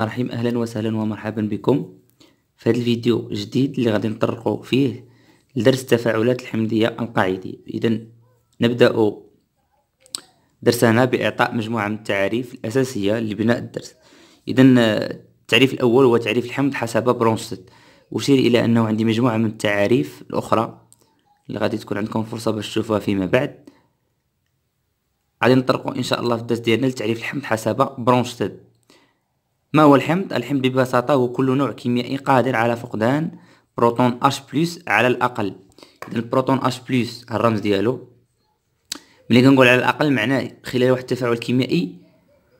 الرحيم اهلا وسهلا ومرحبا بكم في هذا الفيديو جديد اللي غادي نطرقوا فيه لدرس التفاعلات الحمضيه القاعديه اذا نبدا درسنا باعطاء مجموعه من التعاريف الاساسيه لبناء الدرس اذا التعريف الاول هو تعريف الحمض حسب برونستد اشير الى انه عندي مجموعه من التعاريف الاخرى اللي غادي تكون عندكم فرصه باش تشوفوها فيما بعد غادي نطرقوا ان شاء الله في الدرس ديالنا لتعريف الحمض حسب برونستد ما هو الحمض؟ الحمض ببساطة هو كل نوع كيميائي قادر على فقدان بروتون اش بلس على الأقل إذا البروتون اش بلس الرمز ديالو ملي كنقول على الأقل معناه خلال واحد التفاعل كيميائي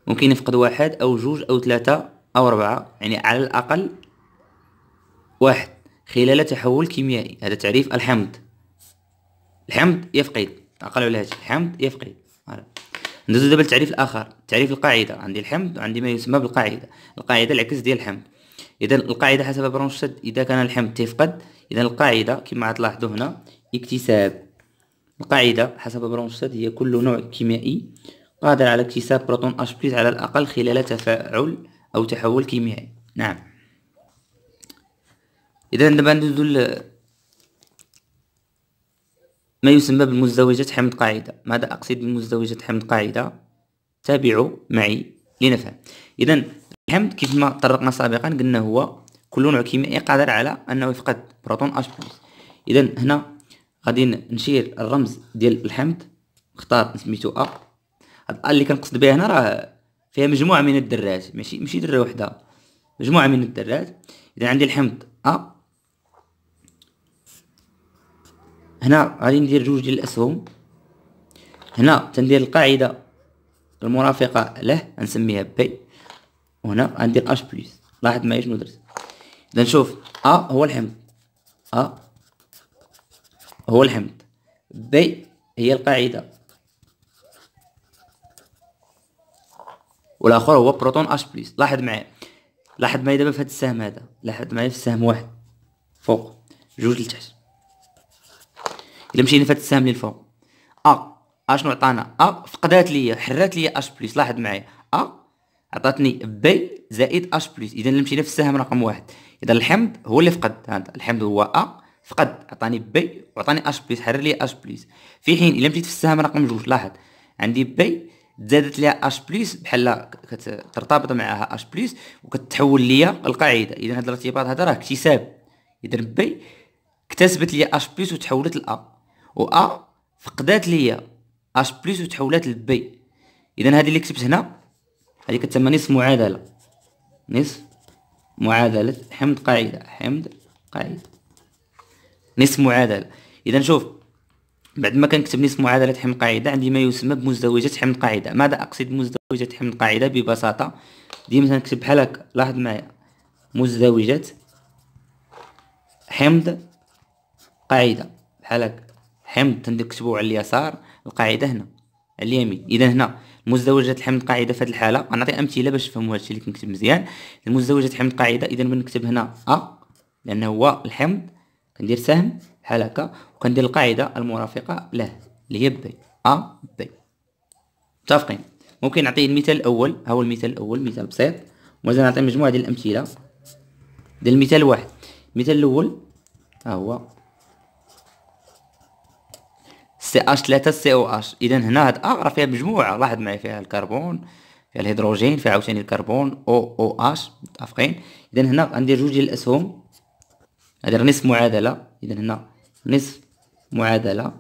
ممكن يفقد واحد أو جوج أو ثلاثة أو أربعة يعني على الأقل واحد خلال تحول كيميائي هذا تعريف الحمض الحمض يفقد أقل على هادشي الحمض يفقد ندوزو دابا للتعريف الاخر تعريف القاعده عندي الحمض وعندي ما يسمى بالقاعده القاعده العكس ديال الحمض اذا القاعده حسب برونشتاد سد اذا كان الحمض تفقد اذا القاعده كما تلاحظوا هنا اكتساب القاعده حسب برونشتاد سد هي كل نوع كيميائي قادر على اكتساب بروتون اش بلس على الاقل خلال تفاعل او تحول كيميائي نعم اذا دابا ندوزو ما يسمى بمزدوجة حمض قاعدة ماذا أقصد بمزدوجة حمض قاعدة تابعوا معي لنفهم إذا الحمض كيف ما طرقنا سابقا قلنا هو كل نوع كيميائي قادر على أنه يفقد بروتون أش بلس إذا هنا غادي نشير الرمز ديال الحمض نختار سميتو أ هاد اللي كنقصد بها هنا راه فيها مجموعة من الذرات ماشي ماشي ذرة وحدة مجموعة من الذرات إذا عندي الحمض أ هنا غادي ندير جوج ديال الاسهم هنا تندير القاعده المرافقه له نسميها بي وهنا غندير اش بلس لاحظ معايا شنو درت اذا نشوف ا هو الحمض ا هو الحمض بي هي القاعده والاخر هو بروتون اش بلس لاحظ معايا لاحظ معايا دابا في هذا السهم هذا لاحظ معايا في السهم واحد فوق جوج لتحت الا مشينا فهاد السهم الفوق ا أه، اشنو أه، عطانا ا أه، فقدات ليا حرات ليا اش بليس لاحظ معايا ا عطاتني بي زائد اش بليس اذا لمشينا مشينا في السهم رقم واحد اذا الحمض هو اللي فقد هذا الحمض هو ا فقد عطاني بي وعطاني اش بليس حرر لي اش بليس في حين الا مشيت في السهم رقم جوج لاحظ عندي بي تزادت ليها اش بليس بحال كترتبط معها اش بليس وكتحول ليا القاعده اذا هذا الارتباط هذا راه اكتساب اذا بي اكتسبت ليا اش بليس وتحولت لأ و ا فقدات ليا اش بلس وتحولات لبي اذا هذه اللي كتبت هنا هذه كتسمى نصف معادله نصف معادله حمض قاعده حمض قاعده نصف معادله اذا شوف بعد ما كنكتب نصف معادله حمض قاعده عندي ما يسمى بمزدوجات حمض قاعده ماذا اقصد بمزدوجات حمض قاعده ببساطه ديما كنكتب بحال هكا لاحظ معايا مزدوجات حمض قاعده بحال هكا حمض تنكتبو على اليسار القاعده هنا على اليمين اذا هنا مزدوجات حمض قاعده في هذه الحاله غنعطي امثله باش تفهموا هادشي اللي كنكتب مزيان المزدوجات حمض قاعده اذا بنكتب هنا ا لانه هو الحمض كندير سهم بحال هكا وكندير القاعده المرافقه له اللي هي بي ا بي متفقين ممكن نعطي المثال الاول ها هو المثال الاول مثال بسيط ومازال نعطي مجموعه ديال الامثله ديال المثال واحد المثال الاول ها هو سي اش 3 سي او اش اذا هنا هاد ا راه فيها مجموعه لاحظ معايا فيها الكربون فيها الهيدروجين فيها عاوتاني الكربون او او اش متفقين اذا هنا غندير جوج ديال الاسهم غندير نصف معادله اذا هنا نصف معادله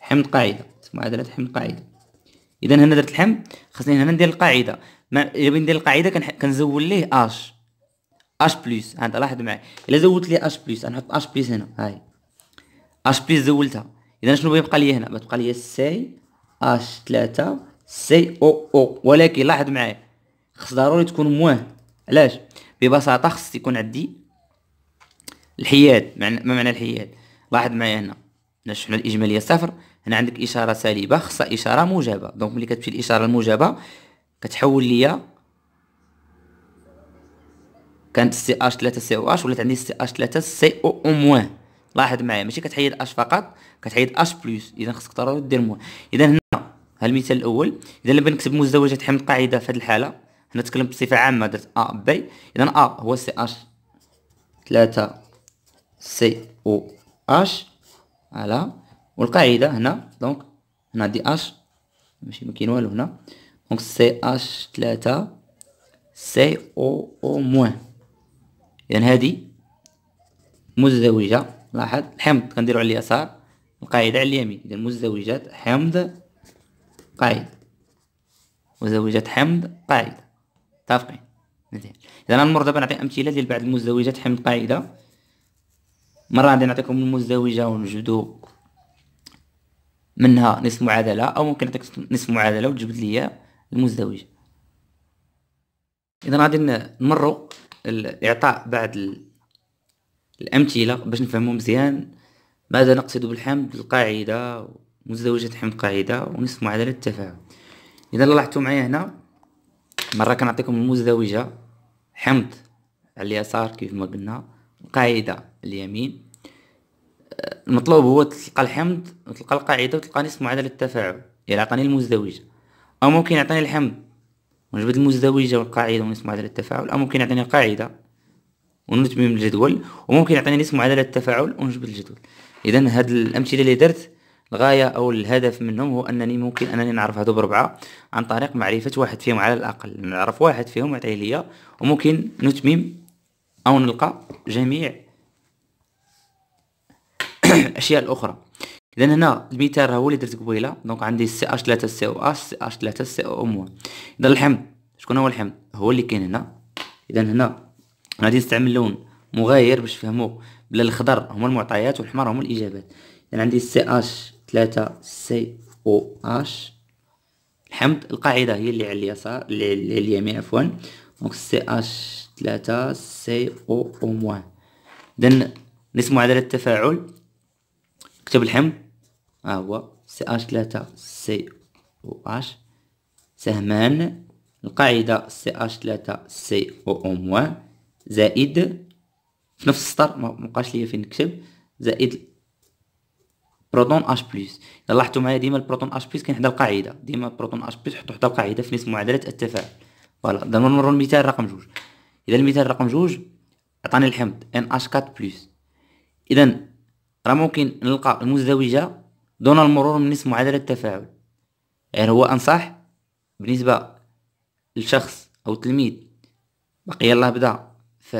حمض قاعده معادله حمض قاعده اذا هنا درت الحمض خاصني هنا ندير القاعده ما الا بغيت ندير القاعده كنزول ليه اش اش بلس هانت لاحظ معايا الا زولت ليه اش بلس غنحط اش بلس هنا هاي اش بلس زولتها اذا شنو بيبقى لي هنا بتبقى لي سي اش 3 سي او او ولكن لاحظ معايا خص ضروري تكون موان علاش ببساطه خص يكون عندي الحياد ما معنى الحياد لاحظ معايا هنا الشحنه الاجماليه صفر هنا عندك اشاره سالبه خصها اشاره موجبه دونك ملي كتمشي الاشاره الموجبه كتحول ليا كانت سي اش 3 سي او اش ولات عندي سي اش 3 سي او او موان لاحظ معايا ماشي كتحيد اش فقط كتحيد اش بلس اذا خصك ضروري دير مول اذا هنا المثال الاول اذا لما نكتب مزدوجه حمل قاعده في هذه الحاله هنا تكلمت بصفه عامه درت ا بي اذا ا هو سي اش 3 سي او اش على والقاعده هنا دونك هنا دي اش ماشي ما كاين والو هنا دونك سي اش 3 سي او او موان اذا هذه مزدوجه لاحظ الحمض كنديرو على اليسار القاعدة على اليمين إذا مزدوجات حمض قاعدة مزدوجات حمض قاعدة متافقين مزيان إذا أنا المرة دابا نعطي أمثلة ديال بعض المزدوجات حمض قاعدة مرة غادي نعطيكم المزدوجة ونجبدو منها نصف معادلة أو ممكن نعطيك نصف معادلة وتجبد ليا المزدوجة إذا غادي نمرو إعطاء بعض الأمثلة باش نفهمو مزيان ماذا نقصد بالحمد القاعدة مزدوجة حمد قاعدة ونصف معادلة التفاعل إذا لاحظتوا معايا هنا مرة كنعطيكم المزدوجة حمض على اليسار كيف ما قلنا القاعدة على اليمين المطلوب هو تلقى الحمض وتلقى القاعدة وتلقى نصف معادلة التفاعل إلا عطاني المزدوجة أو ممكن يعطيني الحمض ونجبد المزدوجة والقاعدة ونصف معادلة التفاعل أو ممكن يعطيني القاعدة ونثبت الجدول وممكن يعطيني نسبة معادلة التفاعل ونجبد الجدول اذا هاد الامثله اللي درت الغايه او الهدف منهم هو انني ممكن انني نعرف هادو بربعه عن طريق معرفه واحد فيهم على الاقل نعرف واحد فيهم يعطيه ليا وممكن نتمم او نلقى جميع الاشياء الاخرى اذا هنا المثال هو اللي درت قبيله دونك عندي سي اش 3 سي او اش سي اش ثلاثة سي او موان اذا الحمض شكون هو الحمض هو اللي كاين هنا اذا هنا غادي نستعمل لون مغاير باش نفهمو بلا الخضر هما المعطيات والحمر هما الاجابات يعني عندي سي اش 3 سي او اش الحمض القاعده هي اللي على اليسار اللي على اليمين عفوا دونك سي اش 3 سي او او موان دن نسمو عدد التفاعل كتب الحمض ها آه هو سي اش 3 سي او اش سهمان القاعده سي اش 3 سي او او موان زائد في نفس السطر مابقاش ليا فين نكتب زائد بروتون اش بلس الا لاحظتوا معايا ديما البروتون اش بلس كاين حدا القاعده ديما البروتون اش بلس حطوا حدا القاعده في نفس معادله التفاعل فوالا دابا نمروا للمثال رقم جوج اذا المثال رقم جوج عطاني الحمض ان اش 4 بلس اذا راه ممكن نلقى المزدوجه دون المرور من نصف معادله التفاعل يعني هو انصح بالنسبه لشخص او تلميذ باقي يلاه بدا ف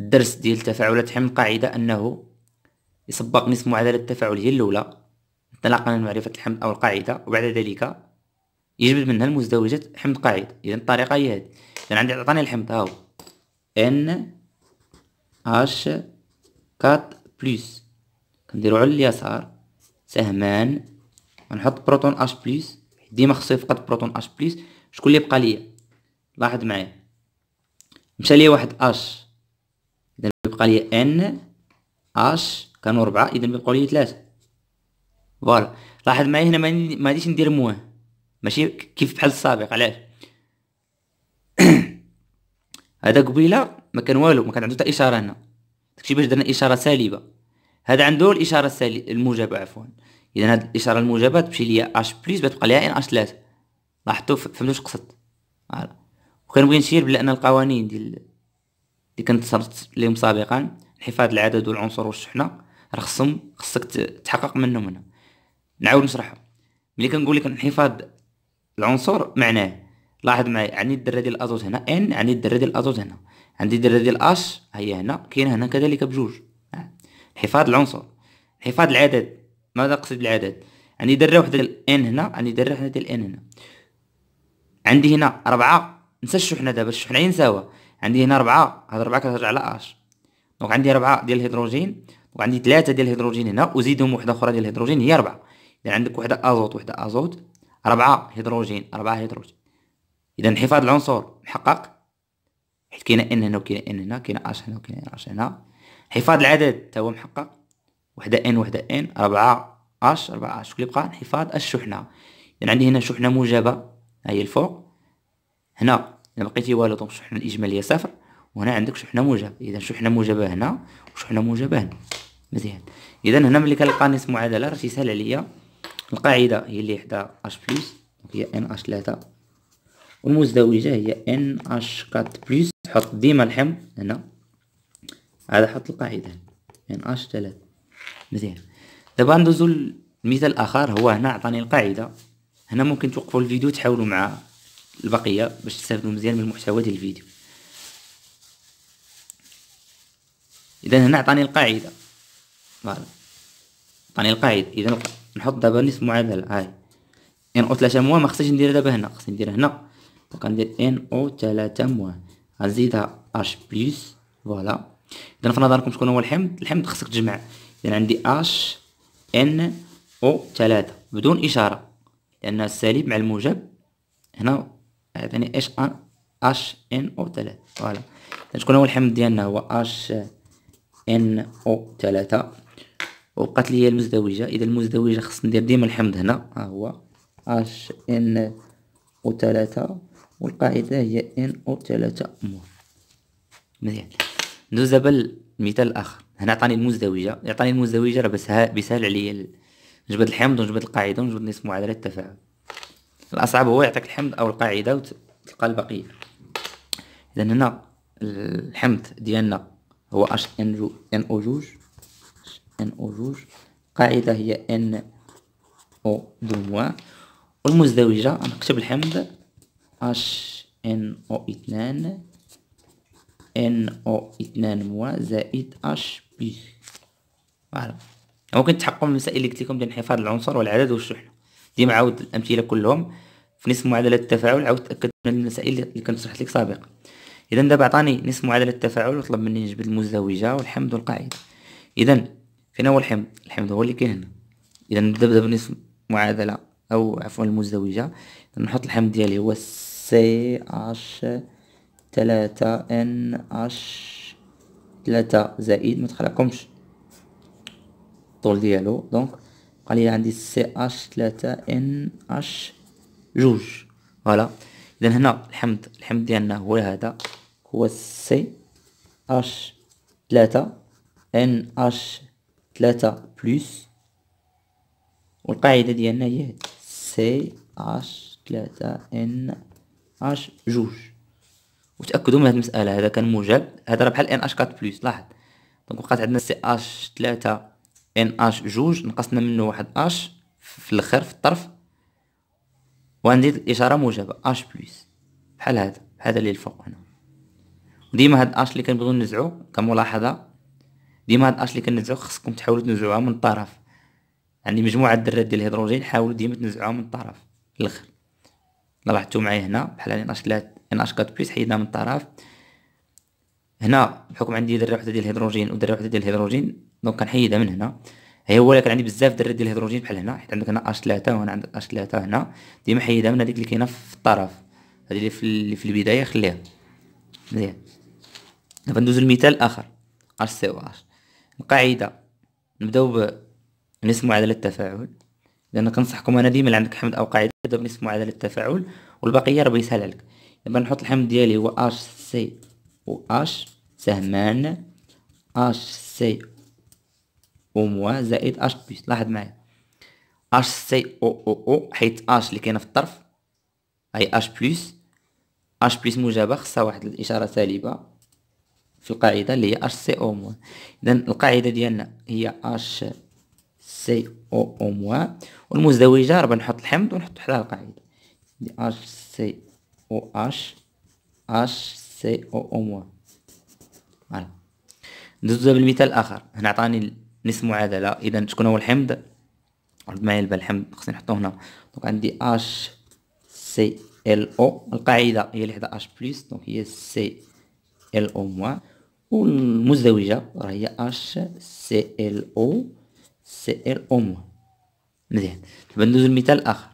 الدرس ديال تفاعلات حمل قاعدة أنه يسبق نصف معادلة التفاعل هي الأولى انطلاقا من معرفة الحمل أو القاعدة وبعد ذلك يجبد منها المزدوجات حمض قاعد إذا الطريقة هي هذه إذا عندي عطاني الحمض هاو ان اش كات بلس كنديرو على اليسار سهمان ونحط بروتون اش بلس ديما خصو يفقد بروتون اش بلس شكون اللي بقى ليا لاحظ معايا مشى ليا واحد اش اذا بيبقى ليا ان اش كانوا ربعة اذا بيبقوا ليا ثلاثة فوالا لاحظ معايا هنا ما غاديش ندير موه ماشي كيف بحال السابق علاش هذا قبيله ما كان والو ما كان عنده حتى اشاره هنا داكشي باش درنا اشاره سالبه هذا عنده الاشاره السالبه الموجبه عفوا اذا هذه الاشاره الموجبه تمشي ليا اش بلس بتبقى ليا ان اش 3 لاحظتوا فهمتوا واش قصدت بغي نشير بلي ان القوانين ديال اللي كنت صرت ليهم سابقا انحفاظ العدد والعنصر والشحنه راه خصهم خصك تحقق منهم هنا نعاود نشرحها ملي كنقول لك انحفاظ العنصر معناه لاحظ معايا عندي الدره ديال الازوت هنا ان عندي الدره ديال الازوت هنا عندي الدره ديال اش هي هنا كاينه هنا كذلك بجوج حفاظ العنصر حفاظ العدد ماذا اقصد بالعدد عندي دره وحده ديال ان هنا عندي دره وحده ديال ان هنا عندي هنا أربعة نسش حنا دابا الشحنعين سوا عندي هنا ربعة هاد ربعة كترجع على اش دونك عندي ربعة ديال الهيدروجين وعندي ثلاثة ديال الهيدروجين هنا وزيدهم وحدة أخرى ديال الهيدروجين هي ربعة إذا عندك وحدة أزوت وحدة أزوت ربعة هيدروجين ربعة هيدروجين إذا انحفاظ العنصر محقق حيت كاينة إن هنا وكاينة إن هنا كاينة أش هنا وكاينة أش هنا انحفاظ العدد تا هو محقق وحدة إن وحدة إن ربعة أش ربعة أش بقى انحفاظ الشحنة إذا عندي هنا شحنة موجبة هي الفوق هنا لقيتي والو دونك الشحنه الاجماليه صفر وهنا عندك شحنه موجبه اذا شحنه موجبه هنا وشحنه موجبه هنا مزيان اذا هنا ملي كنلقى نصف معادله راه تيسهل عليا القاعده هي اللي حدا اش بلس هي ان اش 3 والمزدوجه هي ان اش 4 بلس حط ديما الحمض هنا هذا حط القاعده ان اش 3 مزيان دابا ندوزو المثال اخر هو هنا عطاني القاعده هنا ممكن توقفوا الفيديو تحاولوا معاه البقيه باش تستافدوا مزيان من المحتوى ديال الفيديو اذا هنا عطاني القاعده فوالا عطاني القاعده اذا نحط دابا نصف معادله هاي ان او 3 موا ما خصنيش دابا هنا خصني ندير هنا ندير ان او 3 موا غنزيدها اش بلس فوالا اذا في نظركم شكون هو الحمض الحمض خصك تجمع اذا عندي اش ان او 3 بدون اشاره لان السالب مع الموجب هنا ثاني يعني اش ان اش ان او ثلاثة فوالا شكون هو الحمض ديالنا هو اش ان او ثلاثة وبقات لي المزدوجة اذا المزدوجة خص ندير ديما الحمض هنا ها هو اش ان او ثلاثة والقاعدة هي ان او ثلاثة مول مزيان ندوز دابا المثال الاخر هنا عطاني المزدوجة يعطاني المزدوجة راه بسهل عليا نجبد الحمض ونجبد القاعدة ونجبد نصف معادلة التفاعل الاصعب هو يعطيك الحمض او القاعده وتلقى البقيه اذا هنا الحمض ديالنا هو اش ان ان او جوج ان او جوج القاعده هي ان او دو موان والمزدوجه نكتب الحمض اش ان او اثنان ان او اثنان موان زائد اش بي فوالا ممكن تحققوا من المسائل اللي قلت لكم ديال انحفاض العنصر والعدد والشحنه ديما عاود الامثله كلهم في نسب معادله التفاعل عاود تاكد من المسائل اللي كنت شرحت لك سابقا اذا دابا عطاني نسب معادله التفاعل وطلب مني نجبد المزدوجه والحمض والقاعده اذا فين هو الحمض الحمض هو اللي كاين هنا اذا نبدا بنسب معادله او عفوا المزدوجه نحط الحمض ديالي هو سي اش تلاتة ان اش تلاتة زائد ما الطول ديالو دونك قال لي عندي سي اش ثلاثة ان اش جوج فوالا اذا هنا الحمض الحمض ديالنا هو هذا هو سي اش ثلاثة ان اش ثلاثة بلس والقاعدة ديالنا هي سي اش ثلاثة ان اش جوج وتاكدوا من هذه المساله هذا كان موجب هذا راه بحال ان اش 4 بلس لاحظ دونك بقات عندنا سي اش 3 ان اش جوج نقصنا منه واحد اش في الاخر في الطرف وندير الاشاره موجبه اش بلس بحال هذا هذا اللي الفوق هنا ديما هاد اش اللي كنبغيو نزعو كملاحظه ديما هاد اش اللي كننزعو خصكم تحاولوا تنزعوها من الطرف عندي مجموعه الدرات ديال الهيدروجين حاولوا ديما تنزعوها من الطرف الاخر لاحظتوا معايا هنا بحال ان اش 3 ان اش 4 بلس حيدناها من الطرف هنا بحكم عندي درة وحدة ديال الهيدروجين ودرة وحدة ديال الهيدروجين دونك كنحيدها من هنا هي هو كان عندي بزاف دري ديال الهيدروجين بحال هنا حيت عندك هنا اش 3 وهنا عندك اش 3 هنا ديما حيدها من هذيك اللي كاينه في الطرف هذه اللي في اللي في البدايه خليها مزيان دابا ندوزو المثال اخر اش سي او اش القاعده نبداو ب نسمو معادله التفاعل لان كنصحكم انا ديما اللي عندك حمض او قاعده نبداو بنسمو معادله التفاعل والبقيه راه بيسهل عليك دابا نحط الحمض ديالي هو اش سي و اش سهمان اش سي او موا زائد اش بلس لاحظ معايا اش سي او او او حيت اش اللي كاينه في الطرف اي اش بلس اش بلس موجبه خصها واحد الاشاره سالبه في القاعده اللي هي اش سي او موا اذا القاعده ديالنا هي اش سي او او موا والمزدوجه راه بنحط الحمض ونحط حداها القاعده اش سي او اش اش سي او او موا فوالا ندوزو بالمثال الاخر هنا عطاني نصف معادله اذا شكون هو الحمض عرض معايا البال الحمض خصني نحطو هنا دونك عندي اش سي ال او القاعده هي اللي حدا اش بلس دونك هي سي ال او موان والمزدوجه راه هي اش سي ال او سي ال او موان مزيان دابا ندوزو المثال اخر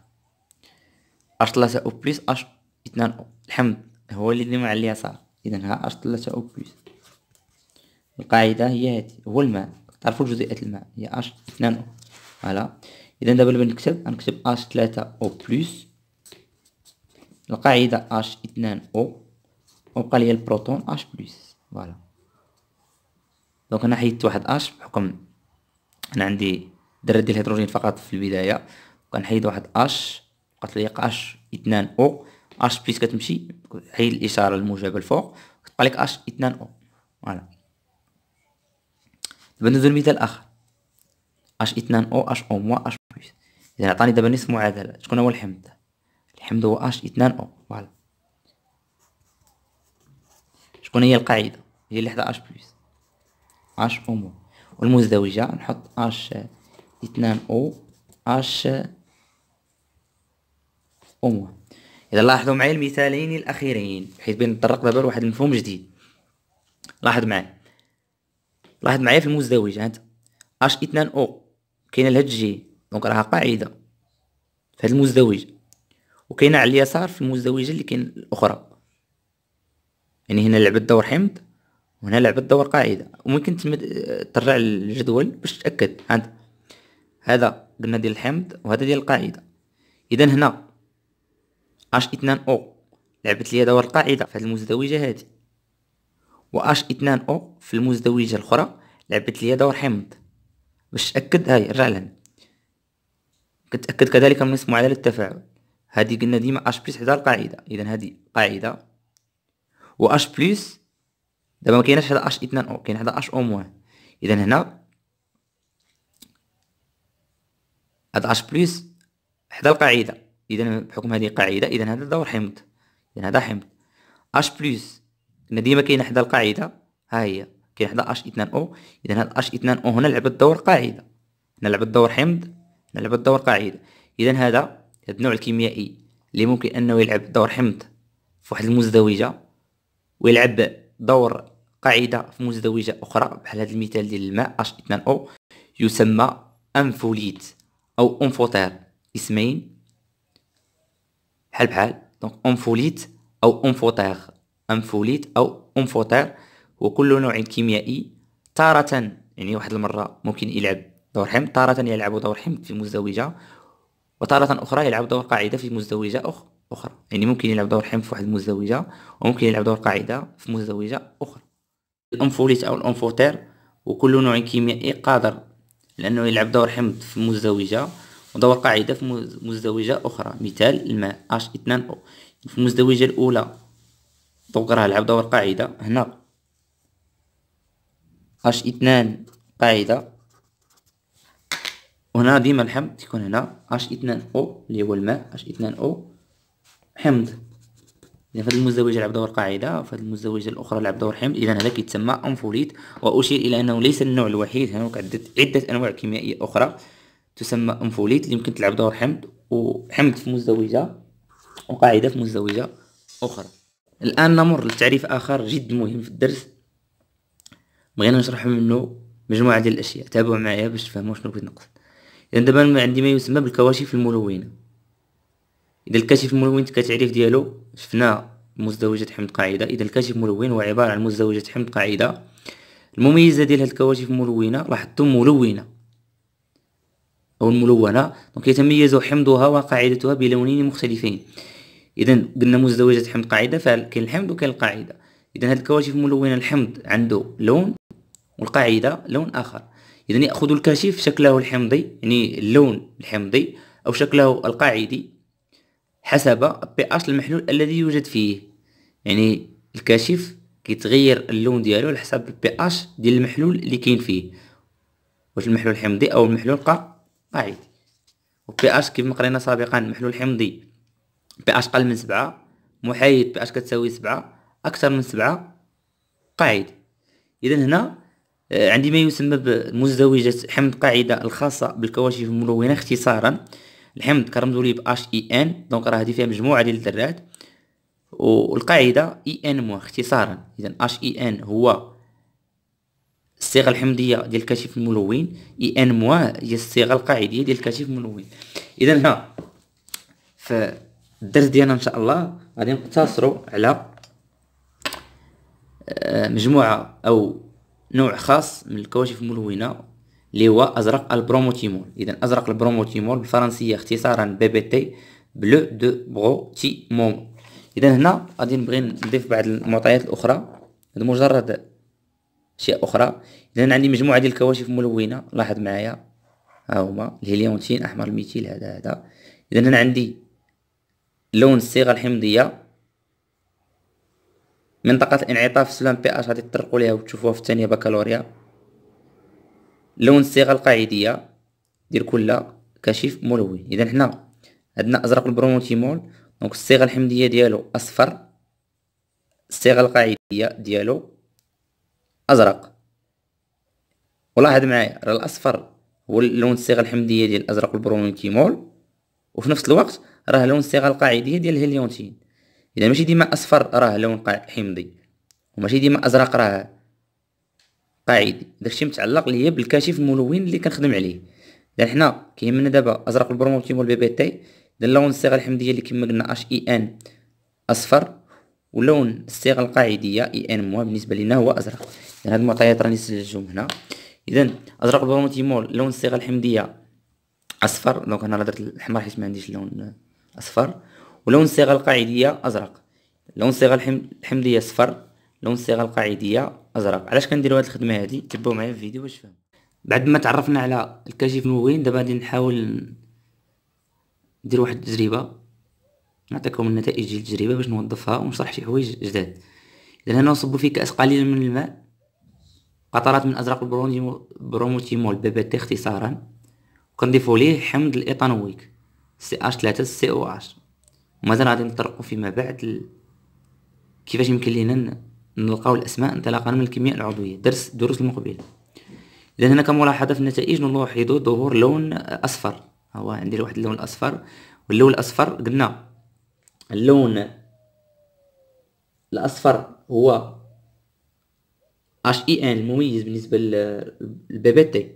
اش 3 او بلس اش 2 او الحمض هو اللي ديما على اليسار اذا ها اش 3 او بلس القاعده هي هادي هو الماء تعرفوا جزيئات الماء هي اش 2 او فوالا اذا دابا بغا نكتب غنكتب اش 3 او بلس القاعده اش 2 او وبقى لي البروتون اش بلس فوالا دونك انا حيدت واحد اش بحكم انا عندي درة ديال الهيدروجين فقط في البدايه كنحيد واحد اش بقات لي اش 2 او اش بلس كتمشي حيد الاشاره الموجبه الفوق كتبقى لك اش 2 او فوالا دابا ندوز اخر اش اثنان او اش او موا اش بلس اذا عطاني دابا نصف معادله شكون هو الحمض الحمض هو اش اثنان او فوالا شكون هي القاعده هي اللي حدا اش بلس اش او موا والمزدوجه نحط اش اثنان او اش او موا اذا لاحظوا معايا المثالين الاخيرين بين بنطرق دابا لواحد المفهوم جديد لاحظ معايا لاحظ معايا في المزدوج هانت اش اثنان او كاينه لهاد الجي دونك راها قاعده في هاد المزدوج وكاينه على اليسار في المزدوجه اللي كاين الاخرى يعني هنا لعبت دور حمض وهنا لعبت دور قاعده وممكن ترجع للجدول باش تتاكد هانت هذا قلنا ديال الحمض وهذا ديال القاعده اذا هنا اش اثنان او لعبت لي دور القاعده في هاد المزدوجه هذه و اش اتنان او في المزدوجة الاخرى لعبت لي دور حمض باش تأكد هاي رجع لهنا كتأكد كذلك من اسم معادلة التفاعل هادي قلنا ديما اش بلس حدا القاعدة اذا هادي قاعدة و اش بلس دابا ما كايناش حدا اش اتنان او كاين حدا اش او موان اذا هنا هاد اش بلس حدا القاعدة اذا بحكم هذه قاعدة اذا هذا دور حمض اذا هذا حمض اش بلس لان ديما كاين حدا القاعده ها هي كاين حدا اش 2 او اذا هاد اش 2 او هنا لعبت دور قاعده هنا لعبت دور حمض هنا لعبت دور قاعده اذا هذا هاد النوع الكيميائي اللي ممكن انه يلعب دور حمض في واحد المزدوجه ويلعب دور قاعده في مزدوجه اخرى بحال هذا المثال ديال الماء اش 2 او يسمى انفوليت او انفوتير اسمين بحال بحال دونك انفوليت او انفوتير أنفوليت أو أنفوتير وكل نوع كيميائي تارة يعني واحد المرة ممكن يلعب دور حمض تارة يلعب دور حمض في مزدوجة وتارة أخرى يلعب دور قاعدة في مزدوجة أخ أخرى يعني ممكن يلعب دور حمض في واحد المزدوجة وممكن يلعب دور قاعدة في مزدوجة أخرى الأنفوليت أو الأنفوتير وكل نوع كيميائي قادر لأنه يلعب دور حمض في مزدوجة ودور قاعدة في مزدوجة أخرى مثال الماء H2O في المزدوجة الأولى دونك راه لعب دور قاعدة هنا اش اثنان قاعدة وهنا ديما الحمض تيكون هنا اش اثنان او اللي هو الماء اش اثنان او حمض اذا فهاد المزدوج لعب دور قاعده وفهاد المزدوج الاخرى لعب دور حمض اذا هذا كيتسمى انفوليت واشير الى انه ليس النوع الوحيد هناك عده عده انواع كيميائيه اخرى تسمى انفوليت اللي يمكن تلعب دور حمض وحمض في مزدوجه وقاعده في مزدوجه اخرى الآن نمر لتعريف آخر جد مهم في الدرس بغينا نشرح منه مجموعة ديال الأشياء تابعوا معايا باش تفهموا شنو بغيت نقصد إذا دابا عندي ما يسمى بالكواشف الملونة إذا الكاشف الملون كتعريف ديالو شفنا مزدوجة حمض قاعدة إذا الكاشف الملون هو عبارة عن مزدوجة حمض قاعدة المميزة ديال هاد الكواشف الملونة لاحظتو ملونة أو الملونة دونك يتميز حمضها وقاعدتها بلونين مختلفين اذا قلنا مزدوجه حمض قاعده فكاين الحمض وكاين القاعده اذا هاد الكواشف ملونه الحمض عنده لون والقاعده لون اخر اذا ياخذ الكاشف شكله الحمضي يعني اللون الحمضي او شكله القاعدي حسب بي اش المحلول الذي يوجد فيه يعني الكاشف كيتغير اللون ديالو على حسب بي اش ديال المحلول اللي كاين فيه واش المحلول الحمضي او المحلول قاعدي وبي اش ما قرينا سابقا المحلول الحمضي قل من سبعة محايد بأش كتساوي سبعة أكثر من سبعة قاعدة إذا هنا آه، عندي ما يسمى بمزدوجة حمض قاعدة الخاصة بالكواشف الملونة اختصارا الحمض كرمزو ليه ب اش اي ان دونك راه هادي فيها مجموعة ديال الذرات والقاعدة اي e ان مو اختصارا إذا اش اي ان هو الصيغة الحمضية ديال الكاشف الملون اي e ان موان هي الصيغة القاعدية ديال الكاشف الملون إذا هنا ف الدرس ديالنا ان شاء الله غادي نقتصروا على آه، مجموعه او نوع خاص من الكواشف الملونه اللي هو ازرق البروموتيمول اذا ازرق البروموتيمول بالفرنسيه اختصارا بي بي تي بلو دو بروتيموم اذا هنا غادي نبغي نضيف بعض المعطيات الاخرى هذا مجرد اشياء اخرى اذا عندي مجموعه ديال الكواشف ملونه لاحظ معايا ها هما الهيليونتين احمر الميتيل هذا هذا اذا هنا عندي لون الصيغه الحمضيه منطقه الانعطاف سلام بي اش غادي تطرقوا ليها وتشوفوها في الثانيه بكالوريا لون الصيغه القاعديه ديال كل كشيف ملون اذا حنا عندنا ازرق البروموتيمول دونك الصيغه الحمضيه ديالو اصفر الصيغه القاعديه ديالو ازرق ولاحظ معايا راه الاصفر هو لون الصيغه الحمضيه ديال ازرق البروموتيمول وفي نفس الوقت راه لون الصيغه القاعديه ديال الهليونتين اذا ماشي ديما اصفر راه لون حمضي وماشي ديما ازرق راه قاعدي داكشي متعلق ليا بالكاشف الملون اللي كنخدم عليه اذا حنا كيهمنا دابا ازرق البروموتيم والبي بي تي اذا لون الصيغه الحمضيه اللي كما قلنا اش اي ان اصفر ولون الصيغه القاعديه اي ان موا بالنسبه لنا هو ازرق يعني هاد المعطيات راني سجلتهم هنا اذا ازرق البروموتيمول لون الصيغه الحمضيه اصفر دونك انا درت الاحمر حيت ما عنديش لون أصفر ولون الصيغة القاعدية أزرق لون الصيغة الحمضية صفر لون الصيغة القاعدية أزرق علاش كنديرو هاد الخدمة هادي تبعو معايا في الفيديو باش تفهم بعد ما تعرفنا على الكاشف نوين دابا غادي نحاول ندير واحد التجربة نعطيكم النتائج ديال التجربة باش نوظفها ونشرح شي حوايج جداد إذا هنا نصب فيه كأس قليل من الماء قطرات من أزرق البروموتيمول تي اختصارا وكنضيفو ليه حمض الايطانويك سي سي 3 اش ومازال غادي نطرقوا فيما بعد ال... كيفاش يمكن لينا نلقاو الاسماء انطلاقا من الكيمياء العضويه درس دروس المقبله اذا هنا كملاحظه في النتائج نلاحظ ظهور لون اصفر هو عندي واحد اللون الاصفر واللون الاصفر قلنا اللون الاصفر هو اش اي e ان المميز بالنسبه للبي ازرق تي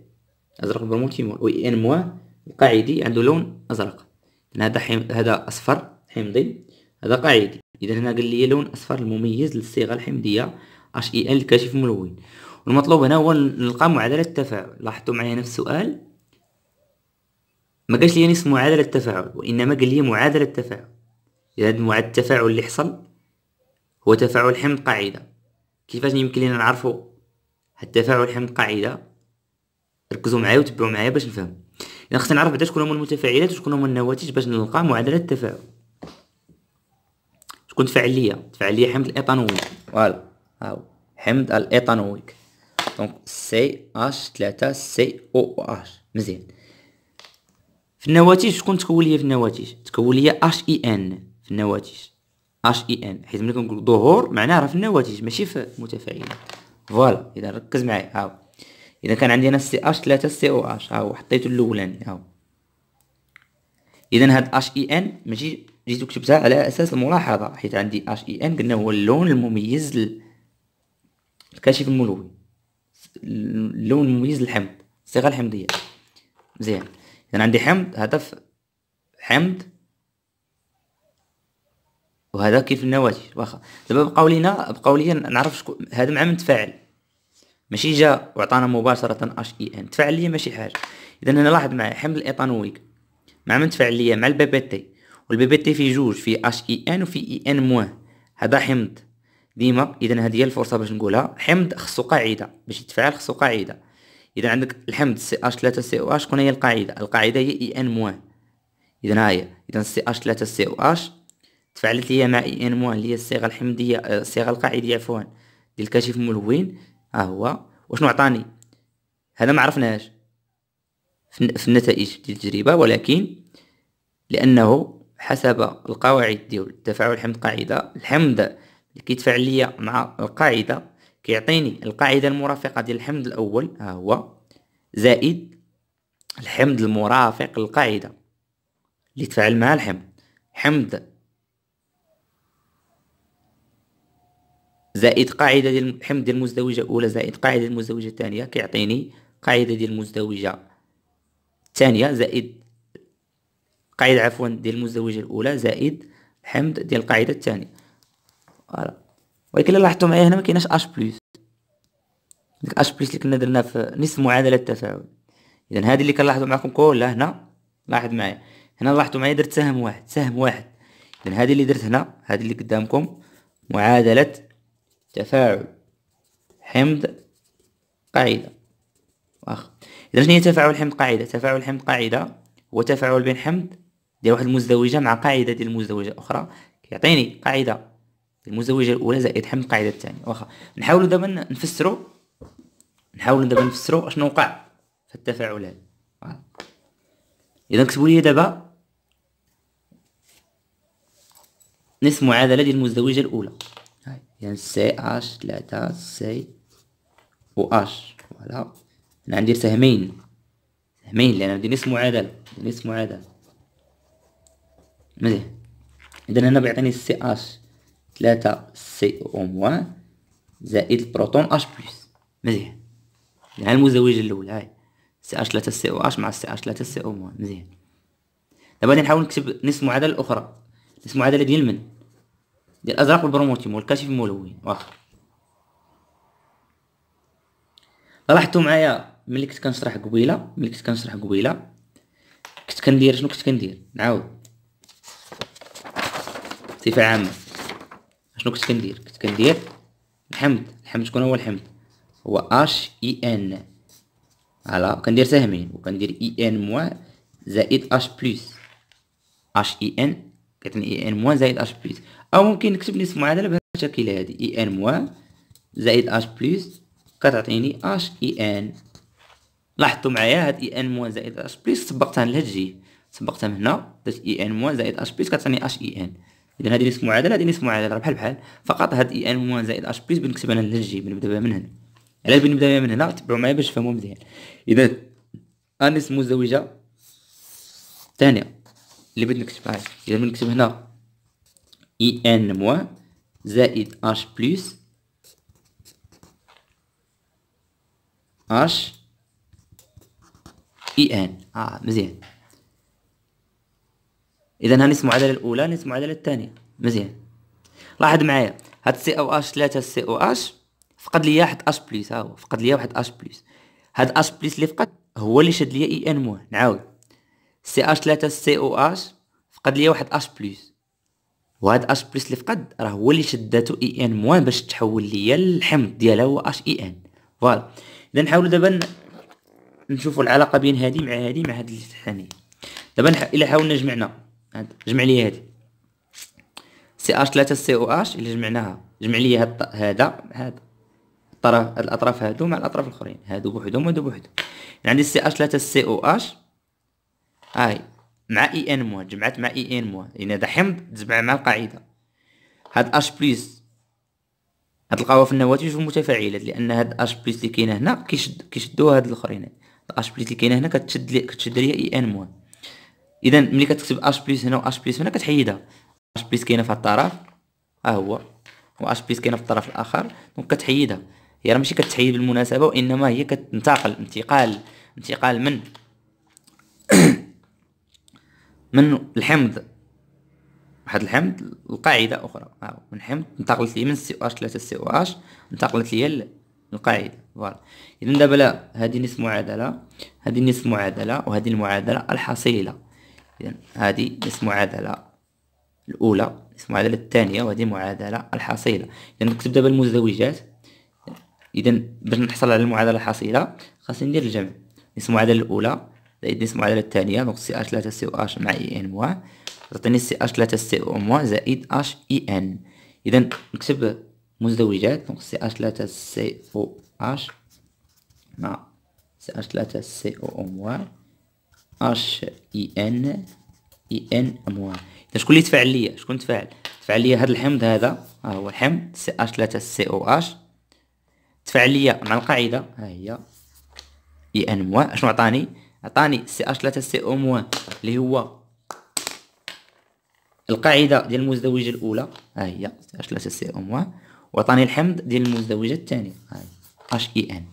ازرق و اي e ان موان القاعدي عنده لون ازرق لان هذا حم... هذا اصفر حمضي هذا قاعدي اذا هنا قال لي لون اصفر المميز للصيغه الحمضيه اش اي e ال الكاشف ملون والمطلوب هنا هو نلقى معادله التفاعل لاحظتوا معايا نفس السؤال ما قالش لي نصف معادله التفاعل وانما قال لي معادله التفاعل اذا هذا معادله التفاعل اللي حصل هو تفاعل حمض قاعده كيفاش يمكن لينا نعرفوا التفاعل حمض قاعده ركزوا معايا وتبعوا معايا باش نفهم يعني خصني نعرف بعدا شكون هما المتفاعلات وشكون هما النواتج باش نلقى معادله التفاعل شكون تفاعل الفاعليه حمض الإيطانويك فوالا هاو حمض الإيطانويك دونك سي اش تلاتة سي او او اش مزيان في النواتج شكون تكون ليا في النواتج تكون ليا اش اي ان في النواتج اش اي ان حيت ملي كنقول ظهور معناه راه في النواتج ماشي في المتفاعلات فوالا اذا ركز معايا هاو اذا كان عندي هنا سي اش 3 سي او اش ها هو حطيت الاولاني ها هو اذا هاد اش اي ان ماشي جيت وكتبتها على اساس الملاحظه حيت عندي اش اي ان قلنا هو اللون المميز الكاشف الملوي اللون المميز للحمض الصيغه الحمضيه مزيان اذا عندي حمض هدف حمض وهذا كيف النواتج واخا دابا بقاو لينا بقاو لينا نعرف شكون هذا مع من تفاعل ماشي جا وعطانا مباشره اش اي ان تفاعل ليا ماشي حاجه اذا انا لاحظ معايا حمض الايطانويك مع من تفاعل ليا مع البي بي تي والبي بي تي فيه جوج في اش اي ان وفي اي e ان موان هذا حمض ديما اذا هذه هي الفرصه باش نقولها حمض خصو قاعده باش يتفاعل خصو قاعده اذا عندك الحمض سي اش 3 سي او اش شكون هي القاعده القاعده هي اي e ان موان اذا هاهي اذا سي اش 3 سي او اش تفاعلت ليا مع اي e ان موان اللي هي الصيغه الحمضيه آه، الصيغه القاعديه عفوا ديال كشف الملون ها هو وشنو عطاني هذا ما عرفناش في النتائج ديال التجربة ولكن لأنه حسب القواعد ديال التفاعل الحمض قاعدة الحمض اللي كيتفاعل ليا مع القاعدة كيعطيني القاعدة المرافقة ديال الحمض الأول ها هو زائد الحمض المرافق للقاعدة اللي تفاعل مع الحمض حمض زائد قاعدة ديال الحمض ديال المزدوجة الأولى زائد قاعدة المزدوجة الثانية كيعطيني قاعدة ديال المزدوجة الثانية زائد قاعدة عفوا ديال المزدوجة الأولى زائد حمض ديال القاعدة الثانية فوالا ولكن لاحظتوا معايا هنا ما كايناش اش بلس ديك اش بلس اللي كنا درناه في نصف معادلة التفاعل اذا هذه اللي كنلاحظوا معكم كلها هنا لاحظ معايا هنا لاحظتوا معايا درت سهم واحد سهم واحد اذا هذه اللي درت هنا هذه اللي قدامكم معادلة تفاعل حمض قاعدة واخ إذا شنو هي تفاعل حمض قاعدة تفاعل حمض قاعدة هو تفاعل بين حمض ديال واحد المزدوجة مع قاعدة ديال المزدوجة أخرى كيعطيني قاعدة المزدوجة الأولى زائد حمض قاعدة الثانية واخا نحاولو دابا نفسرو نحاولو دابا نفسرو أشنو وقع في التفاعل هذا إذا كتبوا لي دابا نصف معادلة ديال المزدوجة الأولى يعني سي اش تلاتة سي و اش فوالا انا غندير سهمين سهمين لان بدي نصف معادلة نصف معادلة مزيان اذا هنا بيعطيني سي اش تلاتة سي او موان زائد البروتون اش بلس مزيان ها المزوجة الاولى هاي سي اش تلاتة سي او اش مع سي اش تلاتة سي او موان مزيان دابا غادي نحاول نكتب نصف معادلة أخرى نصف معادلة ديال من للأزرق والبروموتيم والكاشف الملون واخا لاحظتوا معايا ملي كنت كنشرح قبيله ملي كنت كنشرح قبيله كنت كندير شنو كنت كندير نعاود صفه عامه شنو كنت كندير كنت كندير الحمد الحمد شكون هو الحمد هو اش اي ان فوالا كندير سهمين وكندير اي ان موا زائد اش بلس اش اي ان كتعني اي ان موا زائد اش بلس او ممكن نكتب نصف معادله بهذه الشكل هذه اي ان موان زائد اش بلس كتعطيني اش اي ان لاحظتوا معايا هاد اي ان موان زائد اش بلس سبقتها لهاد الجهه سبقتها من هنا درت اي ان موان زائد اش بلس كتعطيني اش اي ان اذا هذه نصف معادله هذه نصف معادله بحال بحال فقط هاد اي ان موان زائد اش بلس بنكتب انا لهاد الجهه بنبدا بها من هنا علاش بنبدا بها من هنا تبعوا معايا باش تفهموا مزيان اذا النصف مزدوجه ثانيه اللي بغيت نكتبها اذا بنكتب هنا IN moins زائد H plus H IN آه ah, مزيان إذا هنسمو العدالة الأولى نسمو العدالة الثانية مزيان لاحظ معايا هاد سي أو أش ثلاثة سي أو أش فقد ليا واحد أش بليس ها هو فقد ليا واحد أش بليس هاد أش بليس اللي فقد هو اللي شاد ليا إي إن موان نعاود سي أش ثلاثة سي أو أش فقد ليا واحد أش بليس وهاد اش بلس اللي فقد راه هو اللي شداتو اي ان موان باش تحول ليا الحمض ديالها هو اش اي ان فوالا اذا نحاولوا دابا نشوفوا العلاقه بين هادي مع هادي مع هاد الثانيه دابا نح... الا حاولنا جمعنا هاد جمع لي هادي سي اش 3 سي او اش الا جمعناها جمع لي هاد هذا هذا الطرف الاطراف هادو مع الاطراف الاخرين هادو بوحدهم وهادو بوحدهم يعني عندي سي اش 3 سي او اش هاي مع اي ان موان جمعت مع اي ان موان يعني هذا حمض تجمع مع القاعده هاد اش بليس هاد القهوه في النواتج المتفاعلات لان هاد اش بليس اللي كاينه هنا كيشد كيشدوها هاد الاخرين اش بليس اللي كاينه هنا كتشد لي كتشد ليا اي ان موان اذا ملي كتكتب اش بليس هنا واش بليس هنا كتحيدها اش بليس كاينه في هاد الطرف ها هو واش بليس كاينه في الطرف الاخر دونك كتحيدها هي راه ماشي كتحيد بالمناسبه وانما هي كتنتقل انتقال انتقال من من الحمض واحد الحمض القاعدة أخرى من حمض انتقلت لي من سي او اش 3 سي او اش انتقلت لي القاعدة فوالا إذا دابا لا هذه نصف معادلة هذه نصف معادلة وهذه المعادلة الحصيلة إذا هذه نصف معادلة الأولى نسب معادلة الثانية وهذه معادلة الحصيلة إذا نكتب دابا المزدوجات إذا باش نحصل على المعادلة الحصيلة خاصني ندير الجمع نصف المعادلة الأولى زائد نسبة المعادلة التالية دونك سي اش تلاتة سي او اش مع اي ان موان تعطيني سي اش تلاتة سي او موان زائد اش اي ان اذا نكتب مزدوجات دونك سي اش تلاتة سي او اش مع سي اش تلاتة سي او او اش اي ان اي ان موان اذا شكون اللي تفاعل ليا شكون تفاعل تفاعل ليا هاد الحمض هذا ها هو الحمض سي اش تلاتة سي او اش تفاعل ليا مع القاعدة ها هي اي ان موان اشنو عطاني عطاني سي اش 3 سي او موان اللي هو القاعده ديال المزدوجه الاولى ها هي سي اش 3 سي او موان وعطاني الحمض ديال المزدوجه الثانيه ها اش اي ان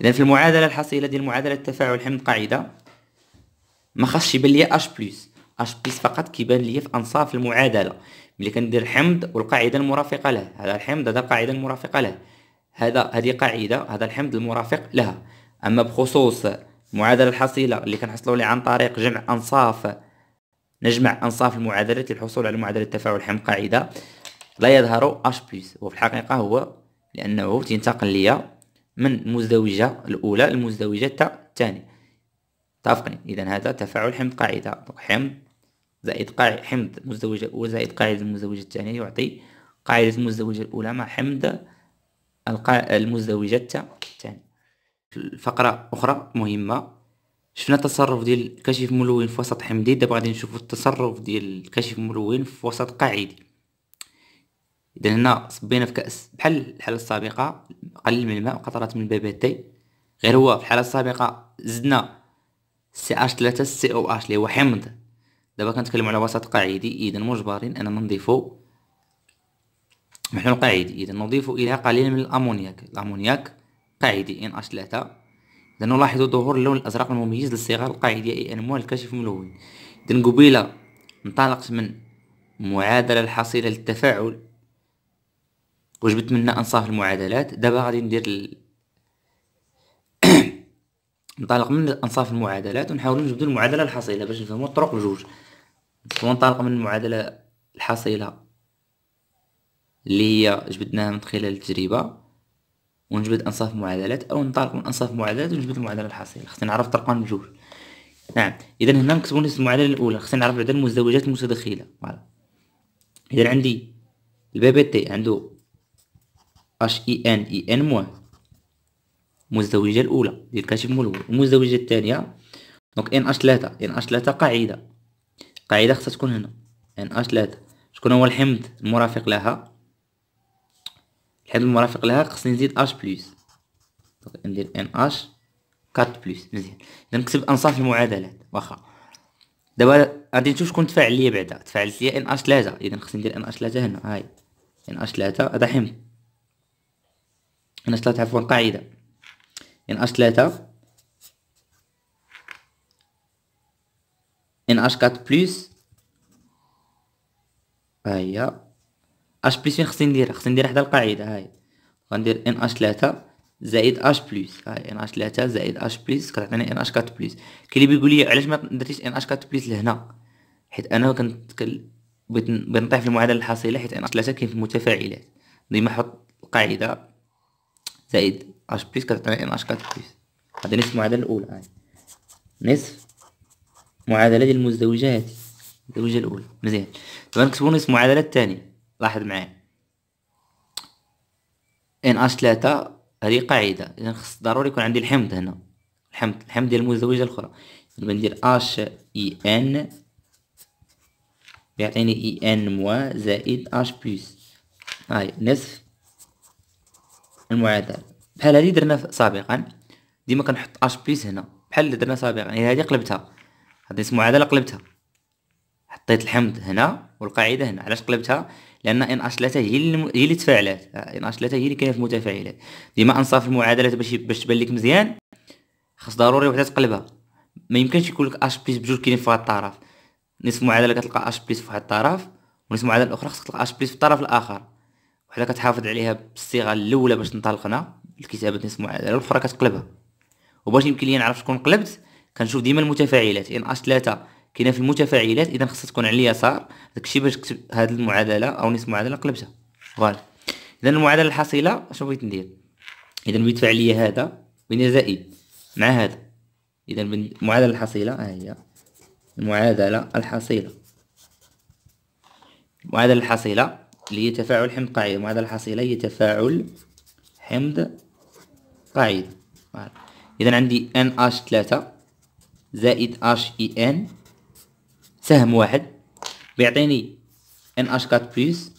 اذا في المعادله الحصيله ديال معادله تفاعل حمض قاعده ما خاصش يبان ليا اش بلس اش بلس فقط كيبان ليا في انصاف المعادله ملي كندير الحمض والقاعده المرافقه له هذا الحمض هذا القاعده المرافقه له هذا هذه قاعده هذا الحمض المرافق لها اما بخصوص المعادله الحصيله اللي حصلوا لي عن طريق جمع انصاف نجمع انصاف المعادلات للحصول على معادله تفاعل حم قاعده لا يظهر اش بلس وفي الحقيقه هو لانه تنتقل ليا من المزدوجه الاولى للمزدوجه الثانيه تفقني اذا هذا تفاعل حمض قاعده حمض زائد قاعد حمض مزدوجه وزائد قاعده المزدوجه الثانيه يعطي قاعده المزدوجه الاولى مع حمض القا... المزدوجه الثانيه فقرة أخرى مهمة شفنا التصرف ديال كشف ملون في وسط حمدي دابا غادي نشوفو التصرف ديال كشف ملون في وسط قاعدي اذا هنا صبينا في كأس بحال الحالة السابقة قلل من الماء وقطرات من البابات تي غير هو في الحالة السابقة زدنا سي اش ثلاثة سي او اش اللي هو حمض دابا كنتكلم على وسط قاعدي اذا مجبرين اننا نضيفو محلول قاعدي اذا نضيفو اليها قليل من الامونياك الامونياك قاعدي ان اش 3 اذا نلاحظ ظهور اللون الازرق المميز للصغار القاعديه اي موال الكشف الملون اذا قبيله انطلقت من معادله الحصيله للتفاعل وجبت منا انصاف المعادلات دابا غادي ندير ال... نطلق من انصاف المعادلات ونحاول نجبدو المعادله الحصيله باش نفهمو الطرق الجوج ونطلق من المعادله الحصيله اللي هي جبدناها من خلال التجربه ونجبد أنصاف معادلات أو نطالق من أنصاف معادلات ونجبد المعادلة الحاصلة خصني نعرف طرقان الجول نعم إذا هنا نكتبو نفس المعادلة الأولى خصني نعرف عدد المزدوجات المتداخلة إذا عندي البي بي تي عنده اش اي ان اي ان موان المزدوجة الأولى ديال الكاشف مول المزدوجة الثانية دونك ان اش 3 ان اش 3 قاعدة قاعدة خصها تكون هنا ان اش 3 شكون هو الحمض المرافق لها حيت المرافق لها خصني نزيد اش بلس ندير ان اش 4 بلس مزيان اذا نكتب انصاف المعادلات واخا دابا غادي نشوف شكون تفاعل ليا بعدا تفاعلت ليا ان اش 3 اذا خصني ندير ان اش 3 هنا هاي ان اش 3 هذا حم ان اش 3 عفوا قاعده ان اش 3 ان اش 4 بلس هيا اش بلس فين خصني نديرها خصني ندير حدا القاعده هاي غندير ان اش 3 زائد اش بلس هاي ان اش 3 زائد اش بلس كتعطيني ان اش 4 بلس كاين اللي بيقول لي علاش ما درتيش ان اش 4 بلس لهنا حيت انا كنت بغيت نطيح في المعادله الحاصله حيت ان اش 3 كاين في المتفاعلات ديما حط القاعده زائد اش بلس كتعطيني ان اش 4 بلس هذه نصف المعادله الاولى هاي نصف معادله ديال المزدوجه المزدوجه الاولى مزيان دابا نكتبوا نصف المعادله الثانيه لاحظ معايا ان اش ثلاثة هذه قاعدة اذا خص ضروري يكون عندي الحمض هنا الحمض الحمض ديال المزوجة الاخرى ندير اش اي ان بيعطيني اي ان موا زائد اش بلس هاي نصف المعادلة بحال هذه درنا سابقا ديما كنحط اش بلس هنا بحال اللي درنا سابقا يعني هذه قلبتها هذه معادلة قلبتها حطيت الحمض هنا والقاعده هنا علاش قلبتها لان ان اش 3 هي اللي هي اللي تفاعلات ان اش 3 هي اللي كاينه في المتفاعلات ديما انصاف المعادلات باش باش تبان لك مزيان خاص ضروري وحده تقلبها ما يمكنش يكون لك اش بليس بجوج كاينين في واحد الطرف نصف معادله كتلقى اش بليس في واحد الطرف ونصف معادله الاخرى خاصك تلقى اش بليس في الطرف الاخر وحده كتحافظ عليها بالصيغه الاولى باش تنطلقنا لكتابه نصف معادله الاخرى كتقلبها وباش يمكن لي نعرف شكون قلبت كنشوف ديما المتفاعلات ان اش 3 كاينه في المتفاعلات اذا خصها تكون على اليسار داكشي باش تكتب هاد المعادله او نصف المعادله قلبتها فوالا اذا المعادله الحاصله شنو بغيت ندير اذا بيدفع ليا هذا بين زائد مع هذا اذا المعادله الحاصله ها هي المعادله الحاصله المعادله الحاصله اللي هي تفاعل حمض قاعد المعادله الحاصله هي تفاعل حمض قاعد اذا عندي ان اش 3 زائد اش اي ان سهم واحد بيعطيني ان اش كات بلس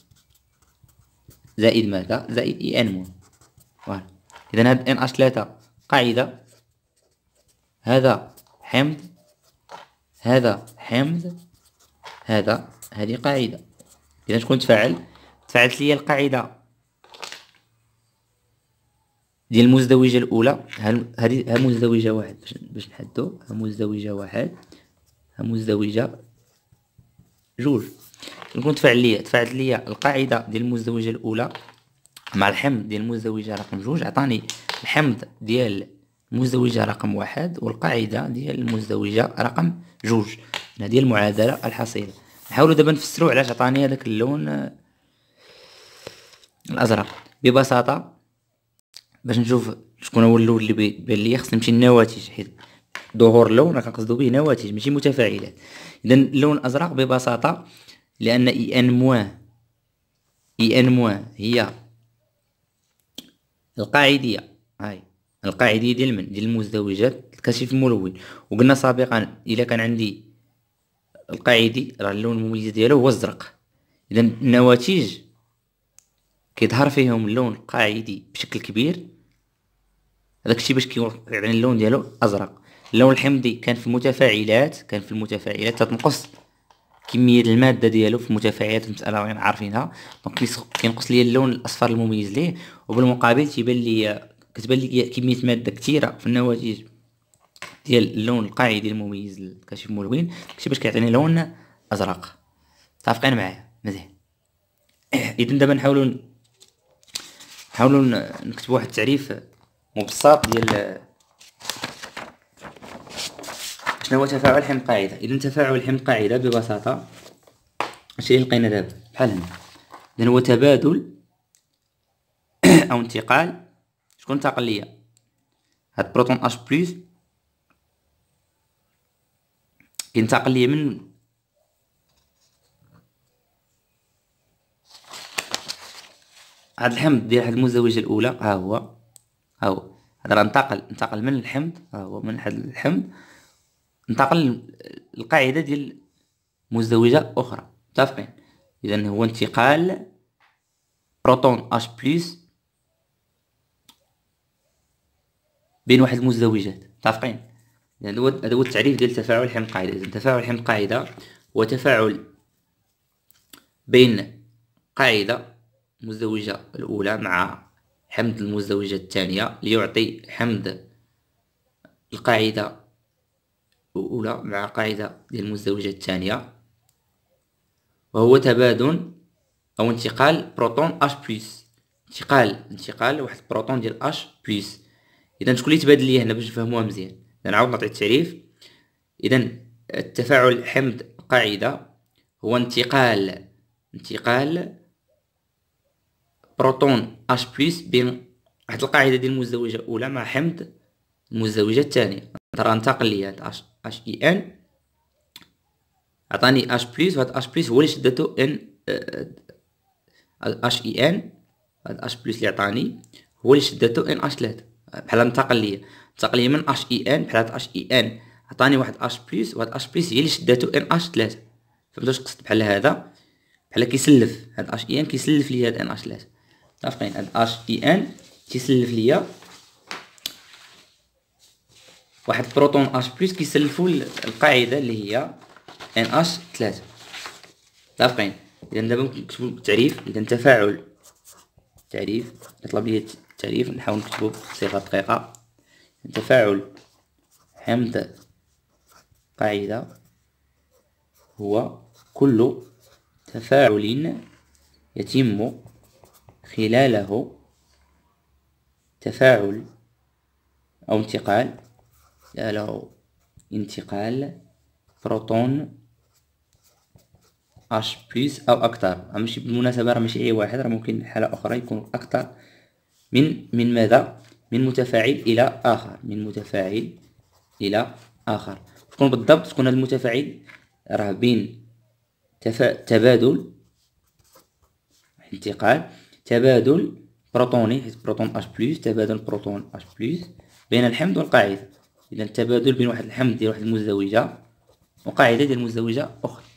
زائد ماذا زائد اي e ان مون فوالا اذا هاد ان اش ثلاثة قاعدة هذا حمض هذا حمض هذا هذه قاعدة اذا شكون تفاعل تفاعلت لي القاعدة ديال المزدوجة الأولى هذه ها مزدوجة واحد باش باش نحدو ها مزدوجة واحد ها مزدوجة جوج نكون تفعل ليا دفعت ليا القاعده ديال المزدوجه الاولى مع الحمض ديال المزدوجه رقم جوج عطاني الحمض ديال المزدوجه رقم واحد والقاعده ديال المزدوجه رقم جوج هذه هي المعادله الحصيله نحاولوا دابا نفسروا علاش عطاني هذاك اللون آه، الازرق ببساطه باش نشوف شكون هو اللون اللي بان ليا خصني نمشي للنواتج حيت ظهور اللون راه كنقصدو به نواتج ماشي متفاعلات اذا اللون الازرق ببساطه لان اي ان موان اي ان موان هي القاعديه هاي القاعديه ديال من ديال المزدوجات الكشف الملون وقلنا سابقا الا كان عندي القاعدي راه اللون المميز ديالو هو الزرق اذا النواتج كيظهر فيهم اللون القاعدي بشكل كبير هذاك الشيء باش كيعطي يعني اللون ديالو ازرق اللون الحمضي كان في المتفاعلات كان في المتفاعلات تتنقص كميه الماده ديالو في المتفاعلات المساله رانا عارفينها دونك كينقص ليا اللون الاصفر المميز ليه وبالمقابل تيبان ليا كتبان لي كميه ماده كثيره في النواتج ديال اللون القاعدي المميز للكشف الملون داكشي باش كيعطيني لون ازرق متافقين معايا مزيان اذا دابا نحاولو نحاولو نكتبو واحد التعريف مبسط ديال شنو هو تفاعل حمض قاعده اذا تفاعل حمض قاعده ببساطه الشيء اللي لقينا دابا بحال هنا اذا هو تبادل او انتقال شكون انتقل ليا هاد بروتون اش بلس كينتقل ليا من هاد الحمض ديال هاد المزوجه الاولى ها هو ها هو هذا انتقل انتقل من الحمض ها هو من هاد الحمض انتقل القاعدة ديال مزدوجة أخرى متفقين إذا هو انتقال بروتون اش بلس بين واحد المزدوجات متفقين هذا هو هذا هو التعريف ديال تفاعل حمض قاعده اذا تفاعل حمض قاعده هو تفاعل بين قاعده مزدوجه الاولى مع حمض المزدوجه الثانيه ليعطي حمض القاعده الأولى مع قاعدة ديال المزدوجة الثانية وهو تبادل أو انتقال بروتون اش بلس انتقال انتقال واحد بروتون ديال اش بلس إذا شكون اللي تبادل ليا هنا باش نفهموها مزيان نعاود نعطي التعريف إذا التفاعل حمض قاعدة هو انتقال انتقال بروتون اش بلس بين واحد القاعده ديال المزدوجه الاولى مع حمض المزدوجه الثانيه ترى انتقل هاد أش اش اي ان عطاني اش بلس وهاد اش بلس هو اللي شدته ان اش اي ان هاد اش بلس اللي عطاني هو اللي شدته ان اش 3 بحال انتقل ليا انتقل ليا من اش اي ان بحال اش e اي ان عطاني واحد اش بلس وهاد اش بلس هي اللي شدته ان اش 3 فهمت واش قصد بحال هذا بحال كيسلف هاد اش اي ان كيسلف ليا هاد ان اش 3 صافي هاد اش اي ان كيسلف ليا واحد بروتون اش بلس كيسلفوا القاعده اللي هي ان اش 3 متفقين اذا دابا نكتبوا التعريف اذا تفاعل تعريف يطلب لي التعريف نحاول نكتبو بصيغه دقيقه تفاعل حمض قاعده هو كل تفاعل يتم خلاله تفاعل أو انتقال له انتقال بروتون اش بلس او اكثر ماشي بالمناسبه راه ماشي اي واحد راه ممكن حاله اخرى يكون اكثر من من ماذا من متفاعل الى اخر من متفاعل الى اخر تكون بالضبط تكون هذا المتفاعل راه بين تفا... تبادل انتقال تبادل بروتوني حيت بروتون اش بلس تبادل بروتون اش بلس بين الحمض والقاعده اذا التبادل بين واحد الحمل ديال واحد المزدوجه وقاعده ديال المزدوجه اخرى